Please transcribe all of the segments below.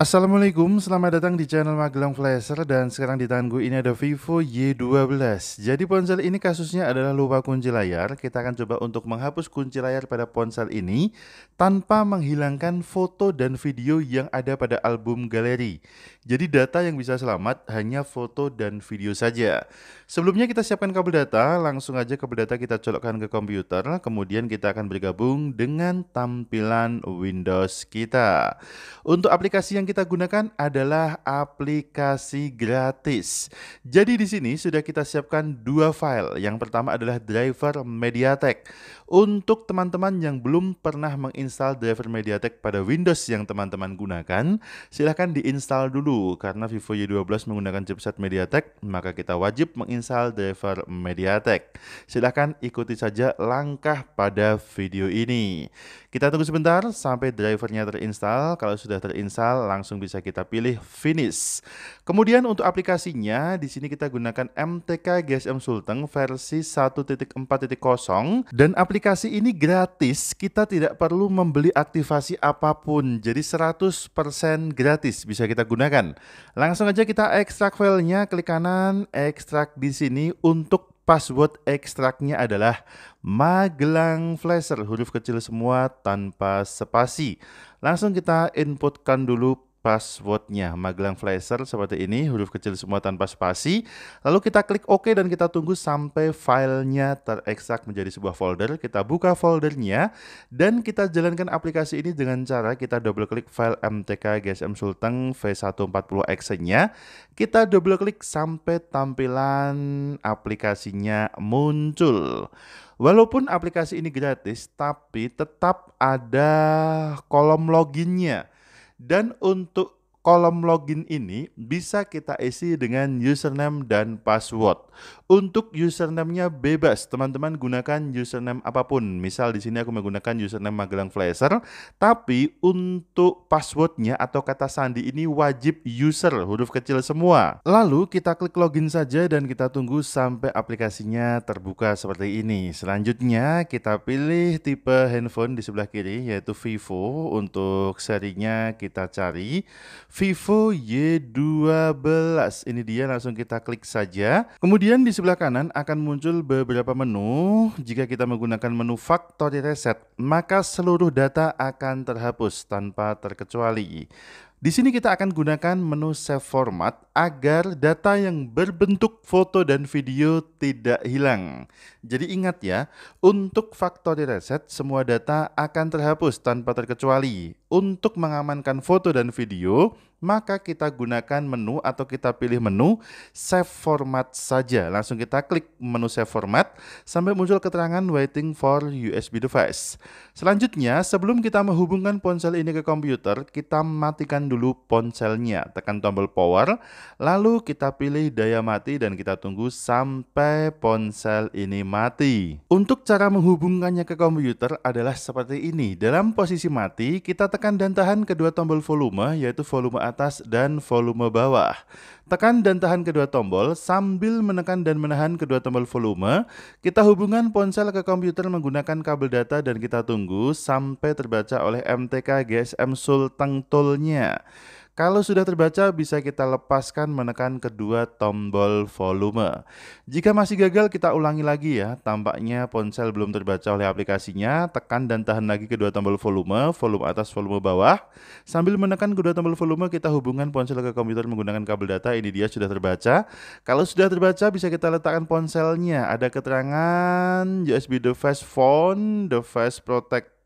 Assalamualaikum, selamat datang di channel Magelang Flasher dan sekarang di tangan gue ini ada Vivo Y12 Jadi ponsel ini kasusnya adalah lupa kunci layar Kita akan coba untuk menghapus kunci layar pada ponsel ini Tanpa menghilangkan foto dan video yang ada pada album galeri Jadi data yang bisa selamat hanya foto dan video saja Sebelumnya kita siapkan kabel data Langsung aja kabel data kita colokkan ke komputer Kemudian kita akan bergabung dengan tampilan Windows kita Untuk aplikasi yang kita gunakan adalah aplikasi gratis. Jadi di sini sudah kita siapkan dua file. Yang pertama adalah driver MediaTek. Untuk teman-teman yang belum pernah menginstal driver Mediatek pada Windows yang teman-teman gunakan, silahkan diinstal dulu karena Vivo Y12 menggunakan chipset Mediatek, maka kita wajib menginstal driver Mediatek. Silahkan ikuti saja langkah pada video ini. Kita tunggu sebentar sampai drivernya terinstal. Kalau sudah terinstal, langsung bisa kita pilih finish. Kemudian untuk aplikasinya, di sini kita gunakan MTK GSM Sulteng versi 1.4.0 dan aplikasi aplikasi ini gratis, kita tidak perlu membeli aktivasi apapun. Jadi 100% gratis bisa kita gunakan. Langsung aja kita ekstrak filenya, klik kanan, ekstrak di sini untuk password ekstraknya adalah Magelang Flasher huruf kecil semua tanpa spasi. Langsung kita inputkan dulu passwordnya Magelang Flasher seperti ini huruf kecil semua tanpa spasi lalu kita klik OK dan kita tunggu sampai filenya terekstrak menjadi sebuah folder kita buka foldernya dan kita jalankan aplikasi ini dengan cara kita double klik file mtk gsm Sultan v140 nya kita double klik sampai tampilan aplikasinya muncul walaupun aplikasi ini gratis tapi tetap ada kolom loginnya dan untuk kolom login ini bisa kita isi dengan username dan password. Untuk username-nya bebas, teman-teman gunakan username apapun. Misal di sini aku menggunakan username Magelang Flasher, tapi untuk passwordnya atau kata sandi ini wajib user, huruf kecil semua. Lalu kita klik login saja dan kita tunggu sampai aplikasinya terbuka seperti ini. Selanjutnya kita pilih tipe handphone di sebelah kiri yaitu Vivo. Untuk serinya kita cari Vivo Y12. Ini dia langsung kita klik saja. Kemudian di sebelah kanan akan muncul beberapa menu. Jika kita menggunakan menu factory reset, maka seluruh data akan terhapus tanpa terkecuali. Di sini kita akan gunakan menu save format agar data yang berbentuk foto dan video tidak hilang. Jadi ingat ya, untuk factory reset semua data akan terhapus tanpa terkecuali. Untuk mengamankan foto dan video, maka kita gunakan menu atau kita pilih menu save format saja. Langsung kita klik menu save format sampai muncul keterangan waiting for USB device. Selanjutnya, sebelum kita menghubungkan ponsel ini ke komputer, kita matikan dulu ponselnya. Tekan tombol power, lalu kita pilih daya mati dan kita tunggu sampai ponsel ini mati. Untuk cara menghubungkannya ke komputer adalah seperti ini. Dalam posisi mati, kita tekan dan tahan kedua tombol volume yaitu volume atas dan volume bawah. Tekan dan tahan kedua tombol sambil menekan dan menahan kedua tombol volume. Kita hubungan ponsel ke komputer menggunakan kabel data dan kita tunggu sampai terbaca oleh MTK GSM Sultan Tolnya. Kalau sudah terbaca, bisa kita lepaskan menekan kedua tombol volume. Jika masih gagal, kita ulangi lagi ya. Tampaknya ponsel belum terbaca oleh aplikasinya. Tekan dan tahan lagi kedua tombol volume, volume atas, volume bawah. Sambil menekan kedua tombol volume, kita hubungkan ponsel ke komputer menggunakan kabel data. Ini dia sudah terbaca. Kalau sudah terbaca, bisa kita letakkan ponselnya. Ada keterangan USB device phone, device protect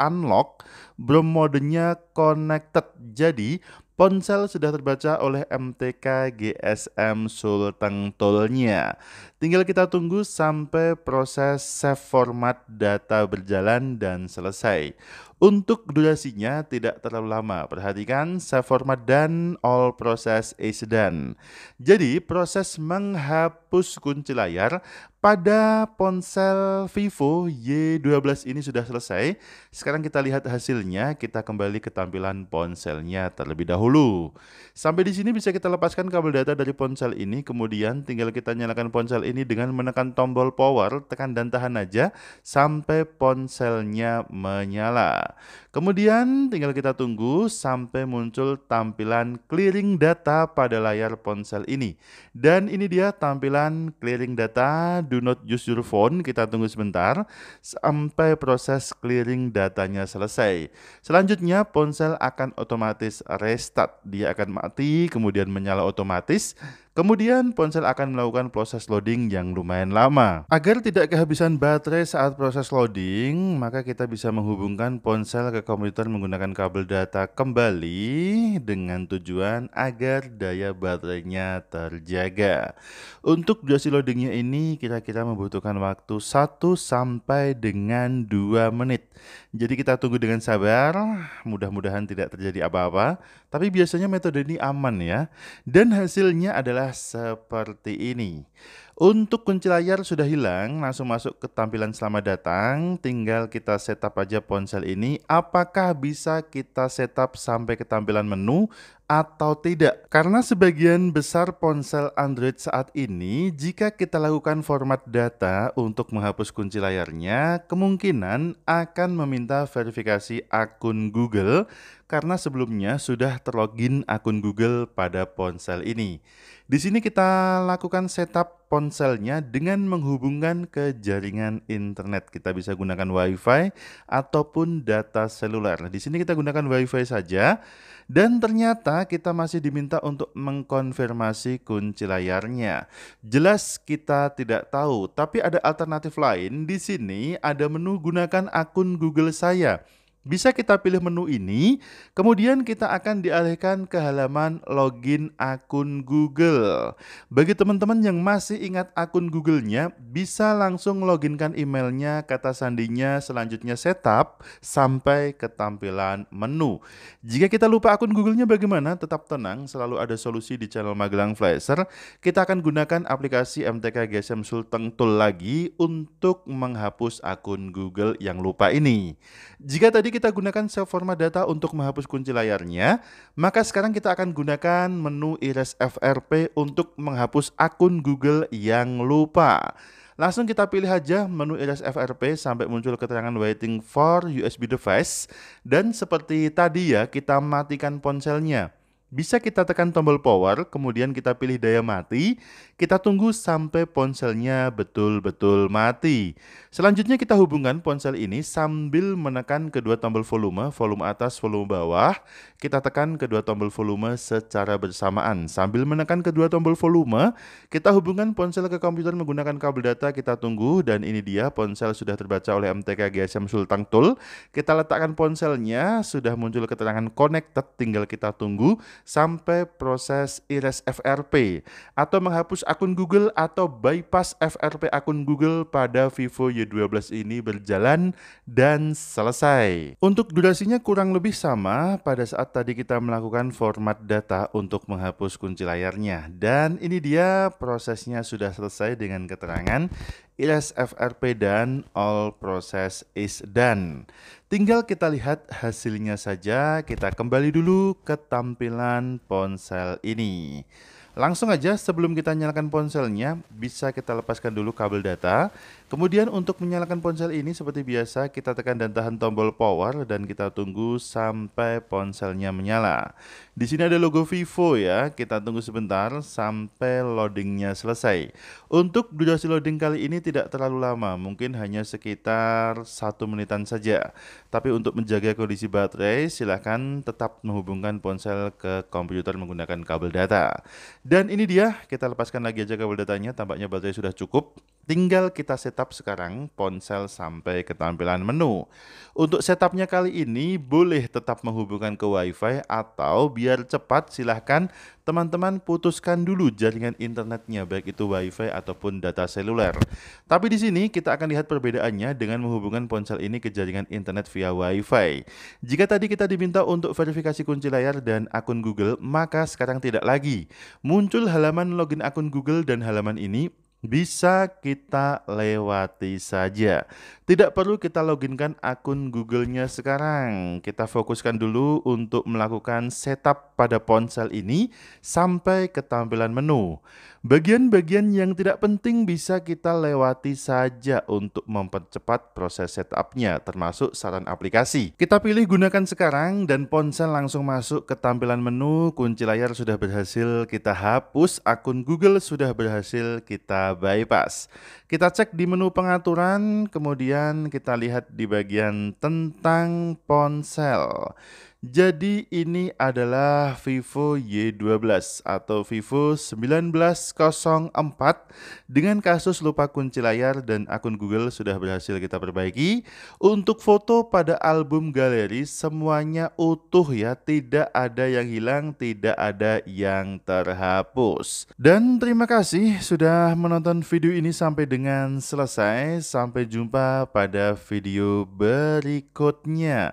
unlock, belum modenya connected. Jadi, ponsel sudah terbaca oleh MTK GSM Sultan Tolnya. Tinggal kita tunggu sampai proses save format data berjalan dan selesai. Untuk durasinya tidak terlalu lama, perhatikan save format dan all process is done. Jadi proses menghapus kunci layar pada ponsel Vivo Y12 ini sudah selesai. Sekarang kita lihat hasilnya, kita kembali ke tampilan ponselnya terlebih dahulu. Sampai di sini bisa kita lepaskan kabel data dari ponsel ini, kemudian tinggal kita nyalakan ponsel ini ini dengan menekan tombol power, tekan dan tahan aja sampai ponselnya menyala. Kemudian tinggal kita tunggu sampai muncul tampilan clearing data pada layar ponsel ini. Dan ini dia tampilan clearing data, do not use your phone. Kita tunggu sebentar sampai proses clearing datanya selesai. Selanjutnya ponsel akan otomatis restart. Dia akan mati kemudian menyala otomatis Kemudian ponsel akan melakukan proses loading yang lumayan lama. Agar tidak kehabisan baterai saat proses loading, maka kita bisa menghubungkan ponsel ke komputer menggunakan kabel data kembali dengan tujuan agar daya baterainya terjaga. Untuk durasi loadingnya ini kira-kira membutuhkan waktu 1 sampai dengan 2 menit. Jadi kita tunggu dengan sabar, mudah-mudahan tidak terjadi apa-apa. Tapi biasanya metode ini aman ya. Dan hasilnya adalah seperti ini. Untuk kunci layar sudah hilang, langsung masuk ke tampilan selamat datang. Tinggal kita setup aja ponsel ini. Apakah bisa kita setup sampai ke tampilan menu atau tidak? Karena sebagian besar ponsel Android saat ini, jika kita lakukan format data untuk menghapus kunci layarnya, kemungkinan akan meminta verifikasi akun Google karena sebelumnya sudah terlogin akun Google pada ponsel ini. Di sini kita lakukan setup ponselnya dengan menghubungkan ke jaringan internet. Kita bisa gunakan WiFi ataupun data seluler. Di sini kita gunakan WiFi saja dan ternyata kita masih diminta untuk mengkonfirmasi kunci layarnya. Jelas kita tidak tahu, tapi ada alternatif lain. Di sini ada menu gunakan akun Google saya. Bisa kita pilih menu ini, kemudian kita akan dialihkan ke halaman login akun Google. Bagi teman-teman yang masih ingat akun Google-nya, bisa langsung loginkan emailnya, kata sandinya, selanjutnya setup, sampai ke tampilan menu. Jika kita lupa akun Google-nya bagaimana, tetap tenang, selalu ada solusi di channel Magelang Flasher. Kita akan gunakan aplikasi MTK GSM Sulteng Tool lagi untuk menghapus akun Google yang lupa ini. Jika tadi tadi kita gunakan cell format data untuk menghapus kunci layarnya, maka sekarang kita akan gunakan menu iris FRP untuk menghapus akun Google yang lupa. Langsung kita pilih aja menu iris FRP sampai muncul keterangan waiting for USB device. Dan seperti tadi ya, kita matikan ponselnya. Bisa kita tekan tombol power, kemudian kita pilih daya mati, kita tunggu sampai ponselnya betul-betul mati. Selanjutnya kita hubungkan ponsel ini sambil menekan kedua tombol volume, volume atas, volume bawah. Kita tekan kedua tombol volume secara bersamaan. Sambil menekan kedua tombol volume, kita hubungkan ponsel ke komputer menggunakan kabel data, kita tunggu. Dan ini dia, ponsel sudah terbaca oleh MTK GSM Sultan Tool. Kita letakkan ponselnya, sudah muncul keterangan connected, tinggal kita tunggu sampai proses IRES FRP atau menghapus akun Google atau bypass FRP akun Google pada Vivo Y12 ini berjalan dan selesai. Untuk durasinya kurang lebih sama pada saat tadi kita melakukan format data untuk menghapus kunci layarnya dan ini dia prosesnya sudah selesai dengan keterangan ILS dan all process is done. Tinggal kita lihat hasilnya saja. Kita kembali dulu ke tampilan ponsel ini. Langsung aja sebelum kita nyalakan ponselnya, bisa kita lepaskan dulu kabel data. Kemudian untuk menyalakan ponsel ini seperti biasa kita tekan dan tahan tombol power dan kita tunggu sampai ponselnya menyala. Di sini ada logo Vivo ya. Kita tunggu sebentar sampai loadingnya selesai. Untuk durasi loading kali ini tidak terlalu lama, mungkin hanya sekitar satu menitan saja. Tapi untuk menjaga kondisi baterai, silahkan tetap menghubungkan ponsel ke komputer menggunakan kabel data. Dan ini dia, kita lepaskan lagi aja kabel datanya. Tampaknya baterai sudah cukup. Tinggal kita setup sekarang ponsel sampai ke tampilan menu. Untuk setupnya kali ini boleh tetap menghubungkan ke WiFi atau biar biar cepat silahkan teman-teman putuskan dulu jaringan internetnya baik itu wifi ataupun data seluler. Tapi di sini kita akan lihat perbedaannya dengan menghubungkan ponsel ini ke jaringan internet via wifi. Jika tadi kita diminta untuk verifikasi kunci layar dan akun Google, maka sekarang tidak lagi. Muncul halaman login akun Google dan halaman ini bisa kita lewati saja. Tidak perlu kita loginkan akun Google-nya sekarang. Kita fokuskan dulu untuk melakukan setup pada ponsel ini sampai ke tampilan menu. Bagian-bagian yang tidak penting bisa kita lewati saja untuk mempercepat proses setupnya, termasuk saran aplikasi. Kita pilih gunakan sekarang dan ponsel langsung masuk ke tampilan menu, kunci layar sudah berhasil kita hapus, akun Google sudah berhasil kita bypass. Kita cek di menu pengaturan, kemudian kita lihat di bagian tentang ponsel. Jadi ini adalah Vivo Y12 atau Vivo 1904 dengan kasus lupa kunci layar dan akun Google sudah berhasil kita perbaiki. Untuk foto pada album galeri semuanya utuh ya, tidak ada yang hilang, tidak ada yang terhapus. Dan terima kasih sudah menonton video ini sampai dengan selesai. Sampai jumpa pada video berikutnya.